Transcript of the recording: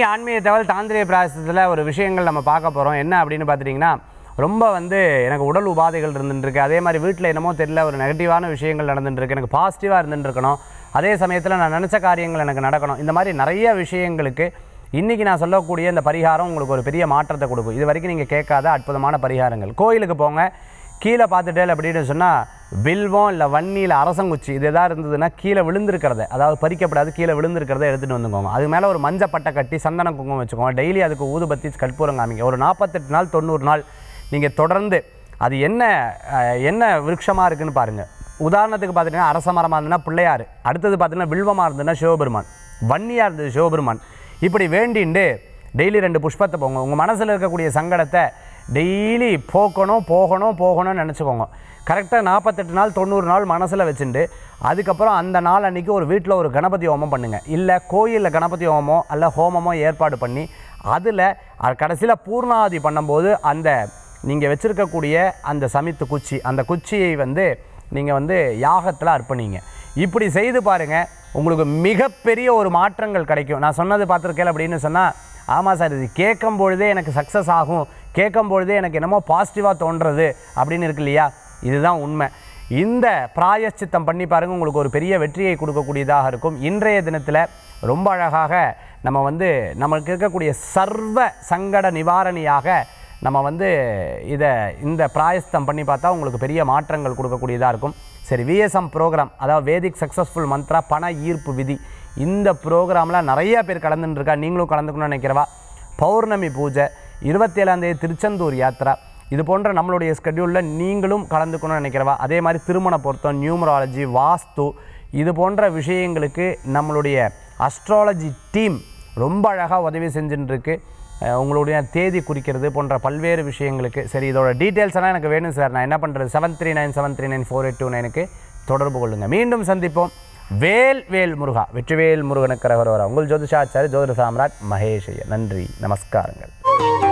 இன்றைக்கி ஆன்மீக தகவல் தாந்திரிய பிராசத்தில் ஒரு விஷயங்கள் நம்ம பார்க்க போகிறோம் என்ன அப்படின்னு பார்த்துட்டிங்கன்னா ரொம்ப வந்து எனக்கு உடல் உபாதைகள் இருந்துட்டுருக்கு அதே மாதிரி வீட்டில் என்னமோ தெரியல ஒரு நெகட்டிவான விஷயங்கள் நடந்துட்டுருக்கு எனக்கு பாசிட்டிவாக இருந்துட்டுருக்கணும் அதே சமயத்தில் நான் நினச்ச காரியங்கள் எனக்கு நடக்கணும் இந்த மாதிரி நிறைய விஷயங்களுக்கு இன்றைக்கி நான் சொல்லக்கூடிய இந்த பரிகாரம் உங்களுக்கு ஒரு பெரிய மாற்றத்தை கொடுக்கும் இது வரைக்கும் நீங்கள் கேட்காத அற்புதமான பரிகாரங்கள் கோயிலுக்கு போங்க கீழே பார்த்துட்டேல் அப்படின்னு சொன்னால் வில்வம் இல்லை வன்னியில் அரசங்குச்சி இது எதாக இருந்ததுன்னா கீழே விழுந்திருக்கிறத அதாவது பறிக்கப்படாது கீழே விழுந்திருக்கிறத எடுத்துகிட்டு வந்துக்கோங்க அது மேலே ஒரு மஞ்சள் பட்டை கட்டி சந்தன குங்குமம் வச்சுக்கோங்க டெய்லி அதுக்கு ஊதுபத்தி கற்பூரம் காமிங்க ஒரு நாற்பத்தெட்டு நாள் தொண்ணூறு நாள் நீங்கள் தொடர்ந்து அது என்ன என்ன விருட்சமாக இருக்குதுன்னு பாருங்கள் உதாரணத்துக்கு பார்த்துட்டிங்கன்னா அரச மரமாக இருந்ததுன்னா பிள்ளையார் அடுத்தது பார்த்தீங்கன்னா வில்வமாக இருந்ததுன்னா சிவபெருமான் வன்னியாக இருந்தது சிவபெருமான் இப்படி வேண்டிண்டு டெய்லி ரெண்டு புஷ்பத்தை போங்க உங்கள் மனசில் இருக்கக்கூடிய சங்கடத்தை டெய்லி போக்கணும் போகணும் போகணும்னு நினச்சிக்கோங்க கரெக்டாக நாற்பத்தெட்டு நாள் தொண்ணூறு நாள் மனசில் வச்சுட்டு அதுக்கப்புறம் அந்த நாள் அன்றைக்கி ஒரு வீட்டில் ஒரு கணபதி ஹோமம் பண்ணுங்கள் இல்லை கோயிலில் கணபதி ஹோமமோ அல்ல ஹோமமோ ஏற்பாடு பண்ணி அதில் கடைசியில் பூர்ணாதி பண்ணும்போது அந்த நீங்கள் வச்சுருக்கக்கூடிய அந்த சமித்து குச்சி அந்த குச்சியை வந்து நீங்கள் வந்து யாகத்தில் அர்ப்பணிங்க இப்படி செய்து பாருங்கள் உங்களுக்கு மிகப்பெரிய ஒரு மாற்றங்கள் கிடைக்கும் நான் சொன்னது பார்த்துருக்கேன் அப்படின்னு சொன்னால் ஆமாம் சார் இது கேட்கும் பொழுதே எனக்கு சக்ஸஸ் ஆகும் கேட்கும்பொழுதே எனக்கு என்னமோ பாசிட்டிவாக தோன்றது அப்படின்னு இருக்கு இல்லையா இதுதான் உண்மை இந்த பிராயச்சித்தம் பண்ணி பாருங்கள் உங்களுக்கு ஒரு பெரிய வெற்றியை கொடுக்கக்கூடியதாக இருக்கும் இன்றைய தினத்தில் ரொம்ப அழகாக நம்ம வந்து நம்மளுக்கு இருக்கக்கூடிய சர்வ சங்கட நிவாரணியாக நம்ம வந்து இதை இந்த பிராயஸ்தம் பண்ணி பார்த்தா உங்களுக்கு பெரிய மாற்றங்கள் கொடுக்கக்கூடியதாக இருக்கும் சரி விஎஸ்எம் ப்ரோக்ராம் அதாவது வேதிக் சக்ஸஸ்ஃபுல் மந்த்ரா பண ஈர்ப்பு விதி இந்த ப்ரோக்ராமில் நிறைய பேர் கலந்துட்டுருக்கா நீங்களும் கலந்துக்கணும்னு நினைக்கிறவா பௌர்ணமி பூஜை இருபத்தேழாந்தேதி திருச்செந்தூர் யாத்ரா இது போன்ற நம்மளுடைய ஸ்கெடியூலில் நீங்களும் கலந்துக்கணும்னு நினைக்கிறவா அதே மாதிரி திருமண பொருத்தம் நியூமராலஜி வாஸ்து இது போன்ற விஷயங்களுக்கு நம்மளுடைய அஸ்ட்ராலஜி டீம் ரொம்ப அழகாக உதவி செஞ்சுட்டுருக்கு உங்களுடைய தேதி குறிக்கிறது போன்ற பல்வேறு விஷயங்களுக்கு சரி இதோட டீட்டெயில்ஸ் எல்லாம் எனக்கு வேணும் சார் நான் என்ன பண்ணுறது seven three nine seven three nine four eight two நைனுக்கு தொடர்பு கொள்ளுங்கள் மீண்டும் சந்திப்போம் வேல் வேல் முருகா வெற்றிவேல் முருகனுக்கு ரகரவரா உங்கள் ஜோதிஷாச்சாரி ஜோதிட சாம்ராட் மகேஷ் நன்றி நமஸ்காரங்கள்